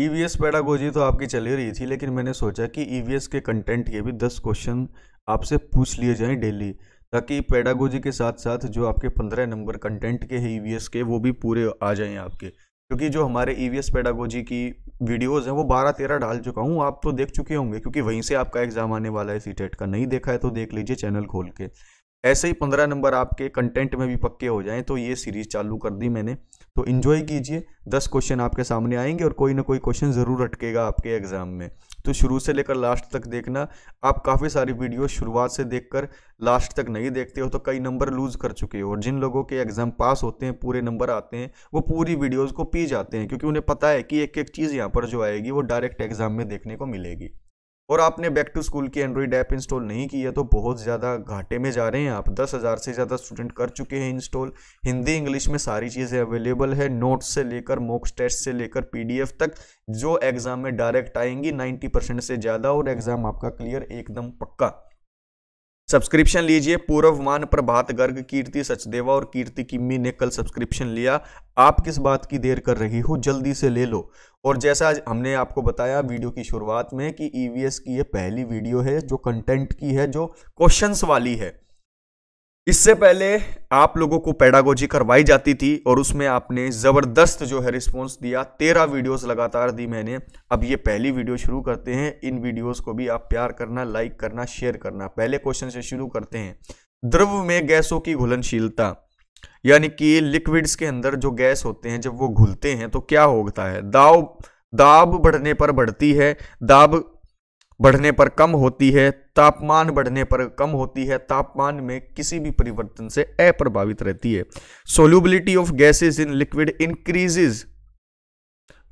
ई e pedagogy तो आपकी चली रही थी लेकिन मैंने सोचा कि ई e के कंटेंट के भी दस क्वेश्चन आपसे पूछ लिए जाएँ डेली ताकि पैडागोजी के साथ साथ जो आपके पंद्रह नंबर कंटेंट के हैं ई e के वो भी पूरे आ जाएँ आपके क्योंकि जो हमारे ई पैडागोजी की वीडियोस हैं वो बारह तेरह डाल चुका हूँ आप तो देख चुके होंगे क्योंकि वहीं से आपका एग्जाम आने वाला है सी का नहीं देखा है तो देख लीजिए चैनल खोल के ऐसे ही पंद्रह नंबर आपके कंटेंट में भी पक्के हो जाएं तो ये सीरीज़ चालू कर दी मैंने तो इन्जॉय कीजिए दस क्वेश्चन आपके सामने आएंगे और कोई ना कोई क्वेश्चन ज़रूर अटकेगा आपके एग्ज़ाम में तो शुरू से लेकर लास्ट तक देखना आप काफ़ी सारी वीडियो शुरुआत से देखकर लास्ट तक नहीं देखते हो तो कई नंबर लूज़ कर चुके हो और जिन लोगों के एग्ज़ाम पास होते हैं पूरे नंबर आते हैं वो पूरी वीडियोज़ को पी जाते हैं क्योंकि उन्हें पता है कि एक एक चीज़ यहाँ पर जो आएगी वो डायरेक्ट एग्ज़ाम में देखने को मिलेगी और आपने बैक टू स्कूल की एंड्रॉयड ऐप इंस्टॉल नहीं की है तो बहुत ज़्यादा घाटे में जा रहे हैं आप दस हज़ार से ज़्यादा स्टूडेंट कर चुके हैं इंस्टॉल हिंदी इंग्लिश में सारी चीज़ें अवेलेबल है नोट्स से लेकर मॉक टेस्ट से लेकर पीडीएफ तक जो एग्ज़ाम में डायरेक्ट आएंगी नाइन्टी परसेंट से ज़्यादा और एग्ज़ाम आपका क्लियर एकदम पक्का सब्सक्रिप्शन लीजिए पूर्व मान प्रभात गर्ग कीर्ति सचदेवा और कीर्ति किम्मी ने कल सब्सक्रिप्शन लिया आप किस बात की देर कर रही हो जल्दी से ले लो और जैसा हमने आपको बताया वीडियो की शुरुआत में कि ईवीएस e की ये पहली वीडियो है जो कंटेंट की है जो क्वेश्चंस वाली है इससे पहले आप लोगों को पैडागोजी करवाई जाती थी और उसमें आपने ज़बरदस्त जो है रिस्पॉन्स दिया तेरह वीडियोस लगातार दी मैंने अब ये पहली वीडियो शुरू करते हैं इन वीडियोस को भी आप प्यार करना लाइक करना शेयर करना पहले क्वेश्चन से शुरू करते हैं द्रव में गैसों की घुलनशीलता यानी कि लिक्विड्स के अंदर जो गैस होते हैं जब वो घुलते हैं तो क्या होता है दाव दाब बढ़ने पर बढ़ती है दाब बढ़ने पर कम होती है तापमान बढ़ने पर कम होती है तापमान में किसी भी परिवर्तन से अप्रभावित रहती है solubility of gases in liquid increases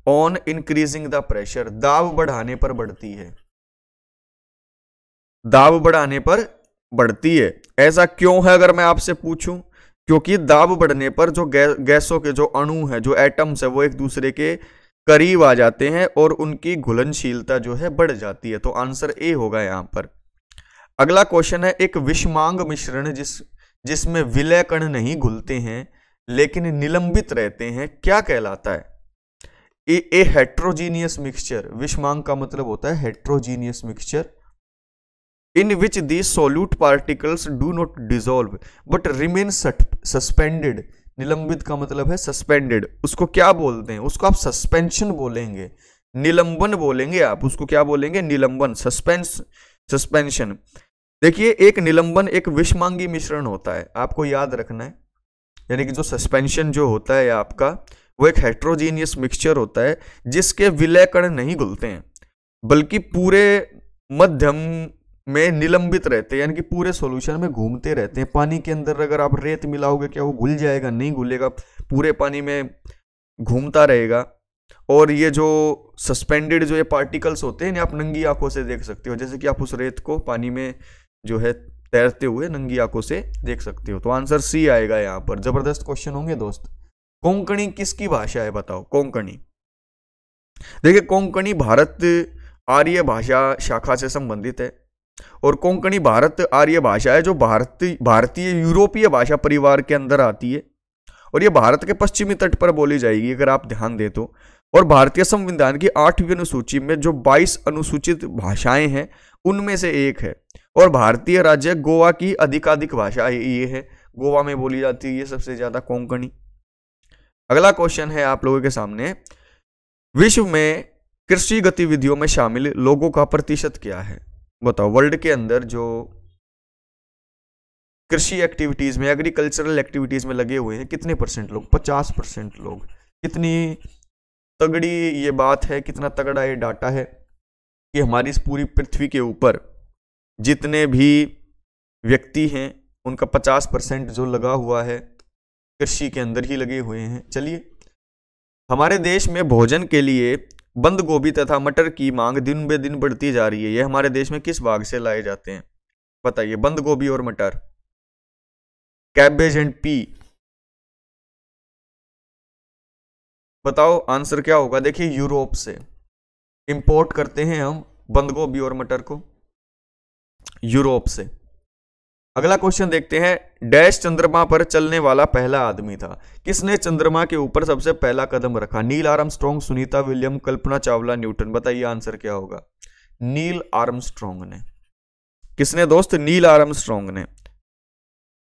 on increasing the pressure दाब बढ़ाने पर बढ़ती है दाब बढ़ाने पर बढ़ती है ऐसा क्यों है अगर मैं आपसे पूछूं क्योंकि दाब बढ़ने पर जो गैसों के जो अणु हैं जो एटम्स है वो एक दूसरे के करीब आ जाते हैं और उनकी घुलनशीलता जो है बढ़ जाती है तो आंसर ए होगा यहाँ पर अगला क्वेश्चन है एक विषमांग मिश्रण जिस जिसमें विलय कण नहीं घुलते हैं लेकिन निलंबित रहते हैं क्या कहलाता है ए ए हेट्रोजीनियस मिक्सचर विषमांग का मतलब होता है heterogeneous mixture in which the solute particles do not dissolve but remain suspended निलंबित का मतलब है सस्पेंडेड उसको क्या बोलते हैं उसको आप सस्पेंशन बोलेंगे निलंबन बोलेंगे आप उसको क्या बोलेंगे निलंबन सस्पेंस सस्पेंशन देखिए एक निलंबन एक विषमांगी मिश्रण होता है आपको याद रखना है यानी कि जो सस्पेंशन जो होता है आपका वो एक हेट्रोजीनियस मिक्सचर होता है जिसके विलय कण नहीं घुलते हैं बल्कि पूरे मध्यम में निलंबित रहते हैं यानी कि पूरे सॉल्यूशन में घूमते रहते हैं पानी के अंदर अगर आप रेत मिलाओगे क्या वो घुल जाएगा नहीं घुलेगा पूरे पानी में घूमता रहेगा और ये जो सस्पेंडेड जो ये पार्टिकल्स होते हैं आप नंगी आंखों से देख सकते हो जैसे कि आप उस रेत को पानी में जो है तैरते हुए नंगी आंखों से देख सकते हो तो आंसर सी आएगा यहाँ पर जबरदस्त क्वेश्चन होंगे दोस्त कोंकणी किसकी भाषा है बताओ कोंकणी देखिए कोंकणी भारत आर्य भाषा शाखा से संबंधित है और कोंकणी भारत आर्य भाषा है जो भारतीय भारतीय यूरोपीय भाषा परिवार के अंदर आती है और ये भारत के पश्चिमी तट पर बोली जाएगी अगर आप ध्यान दें तो और भारतीय संविधान की आठवीं अनुसूची में जो 22 अनुसूचित भाषाएं हैं उनमें से एक है और भारतीय राज्य गोवा की अधिकाधिक भाषा ये है गोवा में बोली जाती है ये सबसे ज़्यादा कोंकणी अगला क्वेश्चन है आप लोगों के सामने विश्व में कृषि गतिविधियों में शामिल लोगों का प्रतिशत क्या है बताओ वर्ल्ड के अंदर जो कृषि एक्टिविटीज़ में एग्रीकल्चरल एक्टिविटीज़ में लगे हुए हैं कितने परसेंट लोग पचास परसेंट लोग कितनी तगड़ी ये बात है कितना तगड़ा ये डाटा है कि हमारी इस पूरी पृथ्वी के ऊपर जितने भी व्यक्ति हैं उनका पचास परसेंट जो लगा हुआ है कृषि के अंदर ही लगे हुए हैं चलिए हमारे देश में भोजन के लिए बंद गोभी तथा मटर की मांग दिन बे दिन बढ़ती जा रही है ये हमारे देश में किस भाग से लाए जाते हैं बताइए बंद गोभी और मटर कैबेज एंड पी बताओ आंसर क्या होगा देखिए यूरोप से इंपोर्ट करते हैं हम बंद गोभी और मटर को यूरोप से अगला क्वेश्चन देखते हैं डैश चंद्रमा पर चलने वाला पहला आदमी था किसने चंद्रमा के ऊपर सबसे पहला कदम रखा Neil Armstrong Sunita William Kalpana Chawla Newton बताइए आंसर क्या होगा नील आर्म स्ट्रॉन्ग ने किसने दोस्त नील आर्म स्ट्रॉन्ग ने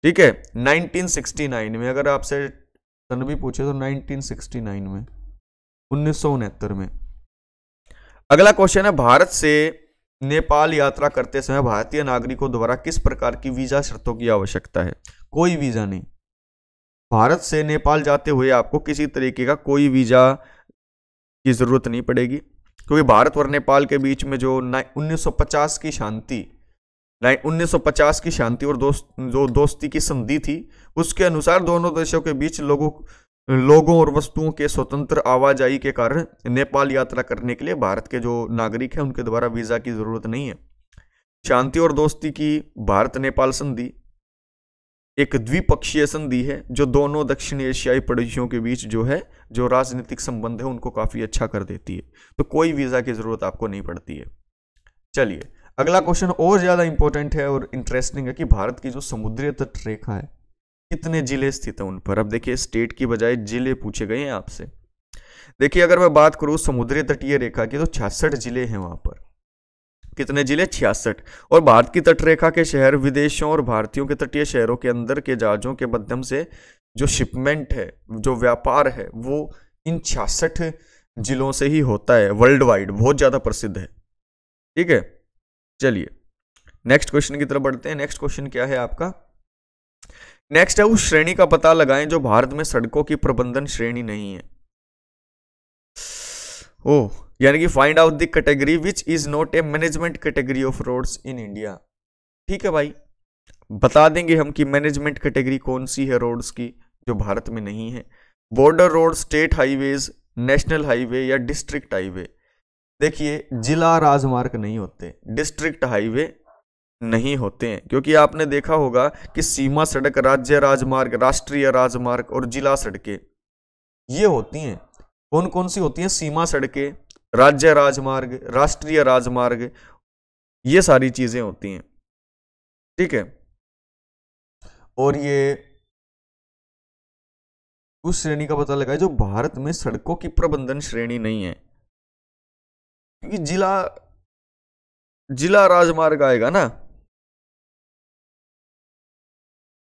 ठीक है 1969 में अगर आपसे सन भी पूछे तो 1969 में उन्नीस में अगला क्वेश्चन है भारत से नेपाल यात्रा करते समय भारतीय नागरिकों द्वारा किस प्रकार की वीज़ा शर्तों की आवश्यकता है कोई वीज़ा नहीं भारत से नेपाल जाते हुए आपको किसी तरीके का कोई वीज़ा की ज़रूरत नहीं पड़ेगी क्योंकि भारत और नेपाल के बीच में जो उन्नीस की शांति उन्नीस की शांति और दोस्त जो दोस्ती की संधि थी उसके अनुसार दोनों देशों के बीच लोगों लोगों और वस्तुओं के स्वतंत्र आवाजाही के कारण नेपाल यात्रा करने के लिए भारत के जो नागरिक हैं उनके द्वारा वीज़ा की ज़रूरत नहीं है शांति और दोस्ती की भारत नेपाल संधि एक द्विपक्षीय संधि है जो दोनों दक्षिण एशियाई पड़ोसियों के बीच जो है जो राजनीतिक संबंध है उनको काफ़ी अच्छा कर देती है तो कोई वीज़ा की ज़रूरत आपको नहीं पड़ती है चलिए अगला क्वेश्चन और ज़्यादा इंपॉर्टेंट है और इंटरेस्टिंग है कि भारत की जो समुद्री तट रेखा है कितने जिले स्थित हैं उन पर अब देखिए स्टेट की बजाय जिले पूछे गए हैं आपसे देखिए अगर मैं बात करूँ समुद्री तटीय रेखा की तो छियासठ जिले हैं वहाँ पर कितने जिले छियासठ और भारत की तटरेखा के शहर विदेशों और भारतीयों के तटीय शहरों के अंदर के जहाज़ों के माध्यम से जो शिपमेंट है जो व्यापार है वो इन छियासठ जिलों से ही होता है वर्ल्ड वाइड बहुत ज़्यादा प्रसिद्ध है ठीक है चलिए नेक्स्ट क्वेश्चन की तरफ बढ़ते हैं नेक्स्ट क्वेश्चन क्या है आपका नेक्स्ट है उस श्रेणी का पता लगाएं जो भारत में सड़कों की प्रबंधन श्रेणी नहीं है ओ यानी कि find out the category which is not a management category of roads in India ठीक है भाई बता देंगे हम कि मैनेजमेंट कैटेगरी कौन सी है रोड्स की जो भारत में नहीं है border road state highways national highway या डिस्ट्रिक्ट हाईवे देखिए जिला राजमार्ग नहीं होते डिस्ट्रिक्ट हाईवे नहीं होते हैं क्योंकि आपने देखा होगा कि सीमा सड़क राज्य राजमार्ग राष्ट्रीय राजमार्ग और जिला सड़कें ये होती हैं कौन कौन सी होती हैं सीमा सड़कें राज्य राजमार्ग राष्ट्रीय राजमार्ग ये सारी चीज़ें होती हैं ठीक है और ये उस श्रेणी का पता लगा जो भारत में सड़कों की प्रबंधन श्रेणी नहीं है क्योंकि जिला जिला राजमार्ग आएगा ना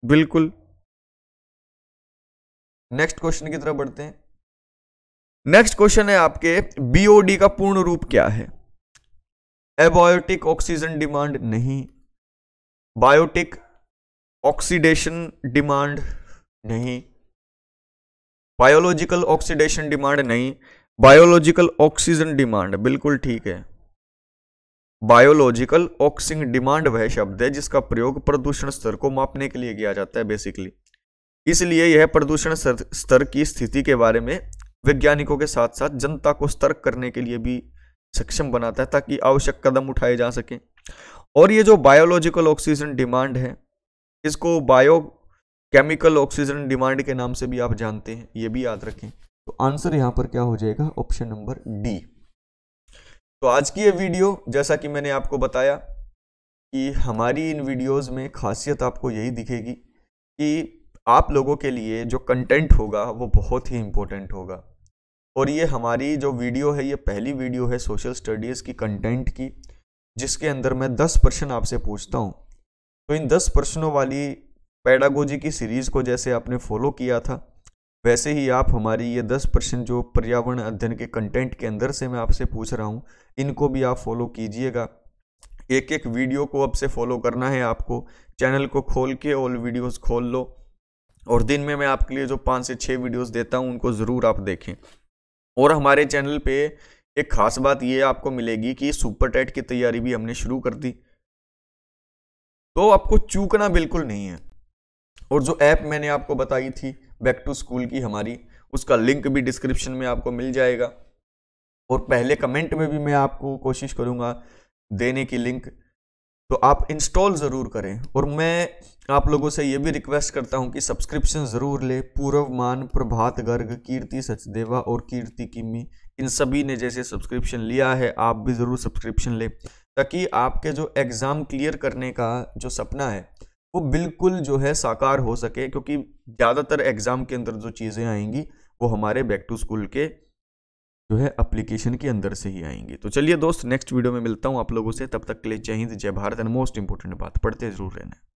बिल्कुल नेक्स्ट क्वेश्चन की तरफ बढ़ते हैं नेक्स्ट क्वेश्चन है आपके बीओडी का पूर्ण रूप क्या है एबायोटिक ऑक्सीजन डिमांड नहीं बायोटिक ऑक्सीडेशन डिमांड नहीं बायोलॉजिकल ऑक्सीडेशन डिमांड नहीं बायोलॉजिकल ऑक्सीजन डिमांड बिल्कुल ठीक है बायोलॉजिकल ऑक्सिंग डिमांड वह शब्द है जिसका प्रयोग प्रदूषण स्तर को मापने के लिए किया जाता है बेसिकली इसलिए यह प्रदूषण स्तर की स्थिति के बारे में वैज्ञानिकों के साथ साथ जनता को सतर्क करने के लिए भी सक्षम बनाता है ताकि आवश्यक कदम उठाए जा सकें और ये जो बायोलॉजिकल ऑक्सीजन डिमांड है इसको बायो केमिकल ऑक्सीजन डिमांड के नाम से भी आप जानते हैं ये भी याद रखें तो आंसर यहाँ पर क्या हो जाएगा ऑप्शन नंबर डी तो आज की ये वीडियो जैसा कि मैंने आपको बताया कि हमारी इन वीडियोस में खासियत आपको यही दिखेगी कि आप लोगों के लिए जो कंटेंट होगा वो बहुत ही इम्पोर्टेंट होगा और ये हमारी जो वीडियो है ये पहली वीडियो है सोशल स्टडीज़ की कंटेंट की जिसके अंदर मैं दस प्रश्न आपसे पूछता हूँ तो इन दस प्रश्नों वाली पैडागोजी की सीरीज़ को जैसे आपने फॉलो किया था वैसे ही आप हमारी ये दस प्रश्न जो पर्यावरण अध्ययन के कंटेंट के अंदर से मैं आपसे पूछ रहा हूँ इनको भी आप फॉलो कीजिएगा एक एक वीडियो को अब से फॉलो करना है आपको चैनल को खोल के ऑल वीडियोस खोल लो और दिन में मैं आपके लिए जो पाँच से छः वीडियोस देता हूँ उनको ज़रूर आप देखें और हमारे चैनल पे एक ख़ास बात ये आपको मिलेगी कि सुपर टेट की तैयारी भी हमने शुरू कर दी तो आपको चूकना बिल्कुल नहीं है और जो ऐप मैंने आपको बताई थी बैक टू स्कूल की हमारी उसका लिंक भी डिस्क्रिप्शन में आपको मिल जाएगा और पहले कमेंट में भी मैं आपको कोशिश करूँगा देने की लिंक तो आप इंस्टॉल ज़रूर करें और मैं आप लोगों से ये भी रिक्वेस्ट करता हूँ कि सब्सक्रिप्शन ज़रूर ले पूर्व मान प्रभात गर्ग कीर्ति सचदेवा और कीर्ति किमी इन सभी ने जैसे सब्सक्रिप्शन लिया है आप भी ज़रूर सब्सक्रिप्शन लें ताकि आपके जो एग्ज़ाम क्लियर करने का जो सपना है वो बिल्कुल जो है साकार हो सके क्योंकि ज़्यादातर एग्ज़ाम के अंदर जो चीज़ें आएंगी वो हमारे बैक टू स्कूल के जो है अप्लीकेशन के अंदर से ही आएंगी तो चलिए दोस्त नेक्स्ट वीडियो में मिलता हूँ आप लोगों से तब तक के लिए जय हिंद जय भारत एंड मोस्ट इंपॉर्टेंट बात पढ़ते ज़रूर रहना